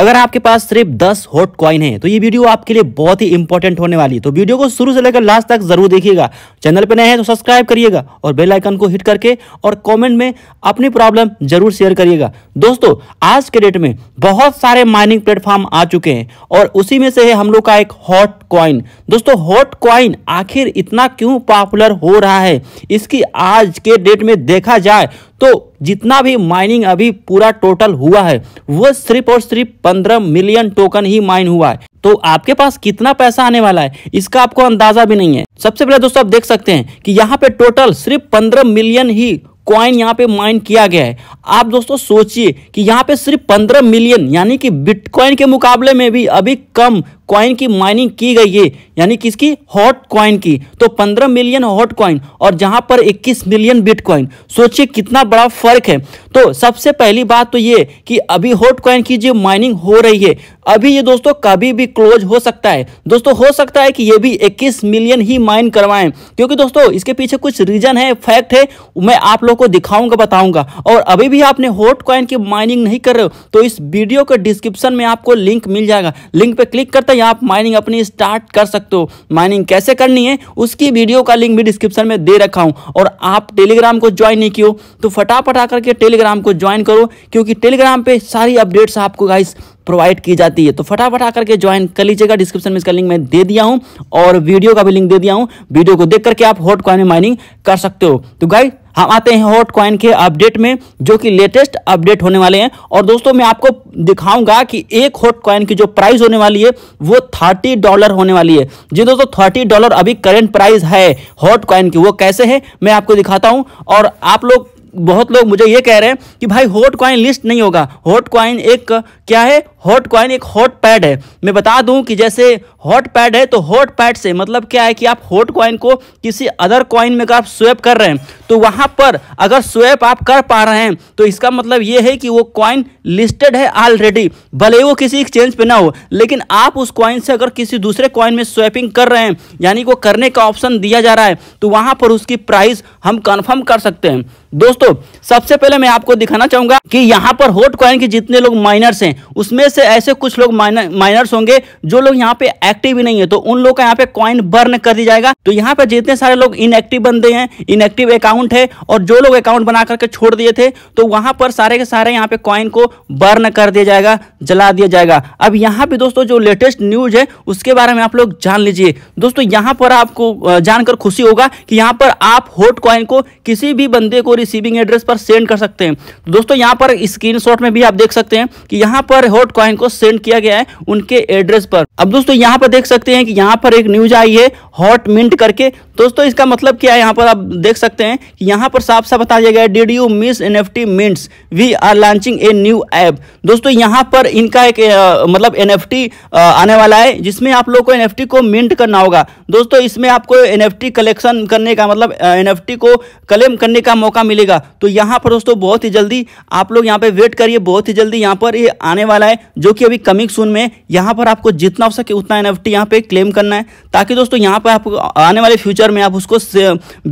अगर आपके पास सिर्फ 10 हॉट क्वाइन है तो ये वीडियो आपके लिए बहुत ही इंपॉर्टेंट होने वाली है तो वीडियो को शुरू से लेकर लास्ट तक जरूर देखिएगा चैनल पर नए हैं तो सब्सक्राइब करिएगा और बेल आइकन को हिट करके और कमेंट में अपनी प्रॉब्लम जरूर शेयर करिएगा दोस्तों आज के डेट में बहुत सारे माइनिंग प्लेटफॉर्म आ चुके हैं और उसी में से है हम लोग का एक हॉट क्वाइन दोस्तों हॉट क्वाइन आखिर इतना क्यों पॉपुलर हो रहा है इसकी आज के डेट में देखा जाए तो जितना भी माइनिंग अभी पूरा टोटल हुआ है वो सिर्फ और सिर्फ पंद्रह मिलियन टोकन ही माइन हुआ है तो आपके पास कितना पैसा आने वाला है इसका आपको अंदाजा भी नहीं है सबसे पहले दोस्तों आप देख सकते हैं कि यहाँ पे टोटल सिर्फ पंद्रह मिलियन ही क्वाइन यहाँ पे माइन किया गया है आप दोस्तों सोचिए कि यहाँ पे सिर्फ 15 मिलियन यानी कि बिटकॉइन के मुकाबले में भी अभी कम क्वाइन की माइनिंग की गई है यानी किसकी हॉट क्वाइन की तो 15 मिलियन हॉट क्वाइन और जहां पर 21 मिलियन बिटकॉइन सोचिए कितना बड़ा फर्क है तो सबसे पहली बात तो ये कि अभी हॉट कॉइन की जो माइनिंग हो रही है अभी ये दोस्तों कभी भी क्लोज हो सकता है दोस्तों हो सकता है कि ये भी 21 मिलियन ही माइन करवाएं क्योंकि दोस्तों इसके पीछे कुछ रीजन है फैक्ट है मैं आप लोग को दिखाऊंगा बताऊंगा और अभी भी आपने हॉट क्वाइन की माइनिंग नहीं कर रहे हो तो इस वीडियो के डिस्क्रिप्शन में आपको लिंक मिल जाएगा लिंक पर क्लिक करते आप माइनिंग अपनी स्टार्ट कर सकते हो माइनिंग कैसे करनी है उसकी वीडियो का लिंक भी डिस्क्रिप्शन में दे रखा हूँ और आप टेलीग्राम को ज्वाइन नहीं किया तो फटाफट आकर के टेलीग्राम को ज्वाइन करो क्योंकि टेलीग्राम पर सारी अपडेट्स आपको गाइस प्रोवाइड की जाती है तो फटाफट आकर के ज्वाइन कर लीजिएगा डिस्क्रिप्शन में इसका लिंक मैं दे दिया हूँ और वीडियो का भी लिंक दे दिया हूँ वीडियो को देख करके आप हॉट कॉइन में माइनिंग कर सकते हो तो गाई हम आते हैं हॉट कॉइन के अपडेट में जो कि लेटेस्ट अपडेट होने वाले हैं और दोस्तों मैं आपको दिखाऊंगा कि एक हॉट कॉइन की जो प्राइस होने वाली है वो थर्टी डॉलर होने वाली है जी दोस्तों थर्टी डॉलर अभी करेंट प्राइस है हॉट कॉइन की वो कैसे है मैं आपको दिखाता हूं और आप लोग बहुत लोग मुझे ये कह रहे हैं कि भाई हॉट कॉइन लिस्ट नहीं होगा हॉट कॉइन एक क्या है हॉट कॉइन एक हॉट पैड है मैं बता दूं कि जैसे हॉट पैड है तो हॉट पैड से मतलब क्या है कि आप हॉट कॉइन को किसी अदर कॉइन में अगर आप स्वेप कर रहे हैं तो वहां पर अगर स्वेप आप कर पा रहे हैं तो इसका मतलब ये है कि वो कॉइन लिस्टेड है ऑलरेडी भले वो किसी एक्सचेंज पर ना हो लेकिन आप उस क्वाइन से अगर किसी दूसरे कॉइन में स्वैपिंग कर रहे हैं यानी को करने का ऑप्शन दिया जा रहा है तो वहाँ पर उसकी प्राइस हम कन्फर्म कर सकते हैं दोस्तों सबसे पहले मैं आपको दिखाना चाहूंगा कि यहाँ पर होट कॉइन के जितने लोग माइनर्स हैं उसमें से ऐसे कुछ लोग माइनर्स होंगे जो लोग यहाँ पे एक्टिव ही नहीं है तो उन लोग का यहाँ पे कॉइन बर्न कर दिया जाएगा तो यहाँ पे जितने सारे लोग इनएक्टिव बंदे हैं इनएक्टिव अकाउंट है और जो लोग अकाउंट बना करके छोड़ दिए थे तो वहां पर सारे के सारे यहाँ पे कॉइन को बर्न कर दिया जाएगा जला दिया जाएगा अब यहाँ पे दोस्तों जो लेटेस्ट न्यूज है उसके बारे में आप लोग जान लीजिए दोस्तों यहाँ पर आपको जानकर खुशी होगा कि यहाँ पर आप होट कॉइन को किसी भी बंदे को रिसीविंग एड्रेस पर सेंड कर सकते हैं तो दोस्तों यहाँ पर स्क्रीन में भी आप देख सकते हैं कि यहाँ पर हॉट कॉइन को सेंड किया गया है उनके एड्रेस पर अब दोस्तों यहाँ पर देख सकते हैं कि यहाँ पर एक न्यूज आई है हॉट मिंट करके दोस्तों इसका मतलब क्या है यहाँ पर आप देख सकते हैं कि यहाँ पर साफ साफ बताया गया है did you miss N F T mints we are launching a new app दोस्तों यहाँ पर इनका एक आ, मतलब एन एफ टी आने वाला है जिसमें आप लोग को एन एफ टी को मिंट करना होगा दोस्तों इसमें आपको एन एफ टी कलेक्शन करने का मतलब एन एफ टी को क्लेम करने का मौका मिलेगा तो यहाँ पर दोस्तों बहुत ही जल्दी आप लोग यहाँ पे वेट करिए बहुत ही जल्दी यहाँ पर ये आने वाला है जो कि अभी कमिंग सून में यहाँ पर आपको जितना हो सके उतना एन एफ यहाँ पे क्लेम करना है ताकि दोस्तों यहाँ पर आप आने वाले फ्यूचर में आप उसको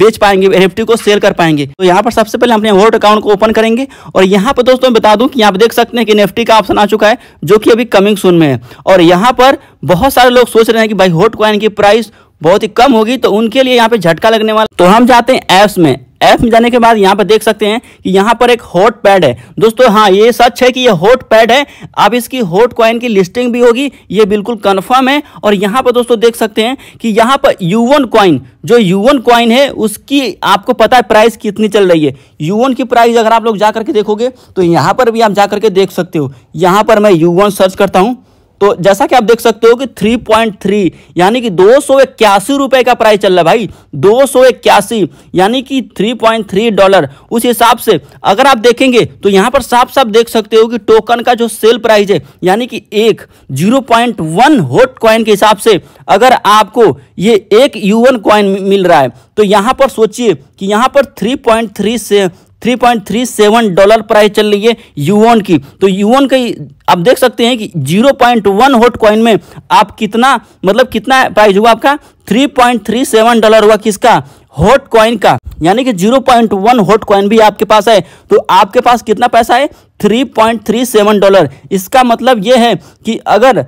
बेच पाएंगे एन को सेल कर पाएंगे तो यहाँ पर सबसे पहले अपने वोट अकाउंट को ओपन करेंगे और यहाँ पर दोस्तों बता दूँ कि यहाँ देख सकते हैं कि एन का ऑप्शन आ चुका है जो कि अभी कमिंग सून में है और यहाँ पर बहुत सारे लोग सोच रहे हैं कि भाई होट क्वाइन की प्राइस बहुत ही कम होगी तो उनके लिए यहाँ पे झटका लगने वाला तो हम जाते हैं एप्स में ऐप में जाने के बाद यहाँ पर देख सकते हैं कि यहाँ पर एक हॉट पैड है दोस्तों हाँ ये सच है कि ये हॉट पैड है अब इसकी हॉट कॉइन की लिस्टिंग भी होगी ये बिल्कुल कन्फर्म है और यहाँ पर दोस्तों देख सकते हैं कि यहाँ पर यूवन कॉइन जो यूवन कॉइन है उसकी आपको पता है प्राइस कितनी चल रही है यूवन की प्राइस अगर आप लोग जा करके देखोगे तो यहाँ पर भी आप जा करके देख सकते हो यहाँ पर मैं यूवन सर्च करता हूँ तो जैसा कि आप देख सकते हो कि थ्री पॉइंट थ्री यानी कि दो सौ इक्यासी रुपए का प्राइस चल रहा है भाई दो सौ इक्यासी यानी कि थ्री पॉइंट थ्री डॉलर उस हिसाब से अगर आप देखेंगे तो यहां पर साफ साफ देख सकते हो कि टोकन का जो सेल प्राइस है यानी कि एक zero point one hot coin के हिसाब से अगर आपको ये एक यूवन कॉइन मिल रहा है तो यहां पर सोचिए कि यहां पर थ्री पॉइंट थ्री से 3.37 डॉलर प्राइस चल रही है यूओन की तो यूओन का आप देख सकते हैं कि 0.1 हॉट कॉइन में आप कितना मतलब कितना प्राइस हुआ आपका 3.37 डॉलर हुआ किसका हॉट कॉइन का यानी कि 0.1 हॉट कॉइन भी आपके पास है तो आपके पास कितना पैसा है 3.37 डॉलर इसका मतलब यह है कि अगर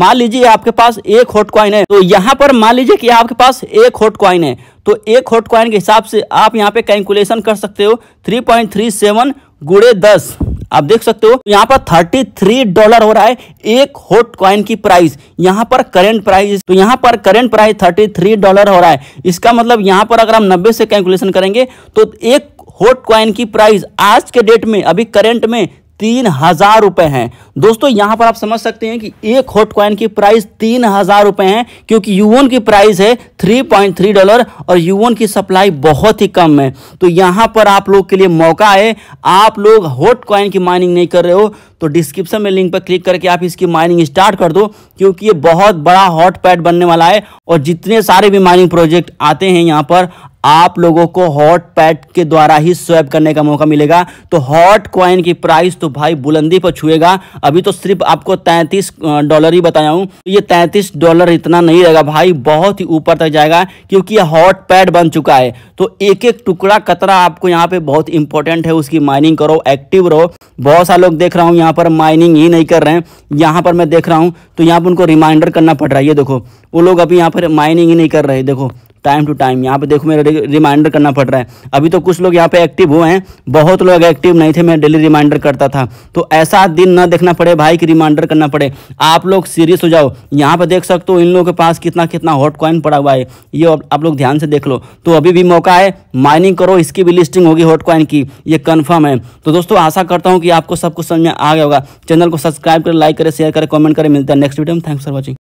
मान लीजिए आपके पास एक हॉट कॉइन है तो यहाँ पर मान लीजिए कि आपके पास एक हॉट कॉइन है तो एक हॉट क्वाइन के हिसाब से आप यहाँ पे कैलकुलेशन कर सकते हो थ्री पॉइंट थ्री सेवन गुड़े दस आप देख सकते हो यहाँ पर 33 डॉलर हो रहा है एक हॉट क्वाइन की प्राइस यहाँ पर करेंट प्राइस तो यहाँ पर करेंट प्राइस 33 डॉलर हो रहा है इसका मतलब यहाँ पर अगर हम नब्बे से कैलकुलेशन करेंगे तो एक हॉट क्वाइन की प्राइस आज के डेट में अभी करेंट में तीन हजार रुपए हैं दोस्तों यहां पर आप समझ सकते हैं कि एक हॉट क्वाइन की प्राइस तीन हजार रुपए है क्योंकि यूओन की प्राइस है थ्री पॉइंट थ्री डॉलर और यूओन की सप्लाई बहुत ही कम है तो यहां पर आप लोग के लिए मौका है आप लोग हॉट क्वाइन की माइनिंग नहीं कर रहे हो तो डिस्क्रिप्शन में लिंक पर क्लिक करके आप इसकी माइनिंग स्टार्ट कर दो क्योंकि ये बहुत बड़ा हॉट पैड बनने वाला है और जितने सारे भी माइनिंग प्रोजेक्ट आते हैं यहाँ पर आप लोगों को हॉट पैड के द्वारा ही स्वैप करने का मौका मिलेगा तो हॉट क्वाइन की प्राइस तो भाई बुलंदी पर छुएगा अभी तो सिर्फ आपको 33 डॉलर ही बताया हूँ ये 33 डॉलर इतना नहीं रहेगा भाई बहुत ही ऊपर तक जाएगा क्योंकि ये हॉट पैड बन चुका है तो एक एक टुकड़ा कतरा आपको यहाँ पे बहुत इंपॉर्टेंट है उसकी माइनिंग करो एक्टिव रहो बहुत सारे लोग देख रहा हूँ यहाँ यहाँ पर माइनिंग ही नहीं कर रहे हैं यहाँ पर मैं देख रहा हूँ तो यहाँ पर उनको रिमाइंडर करना पड़ रहा है ये देखो वो लोग अभी यहाँ पर माइनिंग ही नहीं कर रहे देखो टाइम टू टाइम यहाँ पे देखो मेरा रिमाइंडर करना पड़ रहा है अभी तो कुछ लोग यहाँ पे एक्टिव हुए हैं बहुत लोग एक्टिव नहीं थे मैं डेली रिमाइंडर करता था तो ऐसा दिन ना देखना पड़े भाई कि रिमाइंडर करना पड़े आप लोग सीरियस हो जाओ यहाँ पे देख सकते हो इन लोगों के पास कितना कितना हॉट कॉइन पड़ा हुआ है ये आप लोग ध्यान से देख लो तो अभी भी मौका है माइनिंग करो इसकी भी लिस्टिंग होगी हॉट कॉइन की ये कन्फर्म है तो दोस्तों आशा करता हूँ कि आपको सब कुछ समझ में आ गया होगा चैनल को सब्सक्राइब करें लाइक करें शेयर करें कॉमेंट करें मिलता है नेक्स्ट वीडियो में थैंक्स फॉर वॉचिंग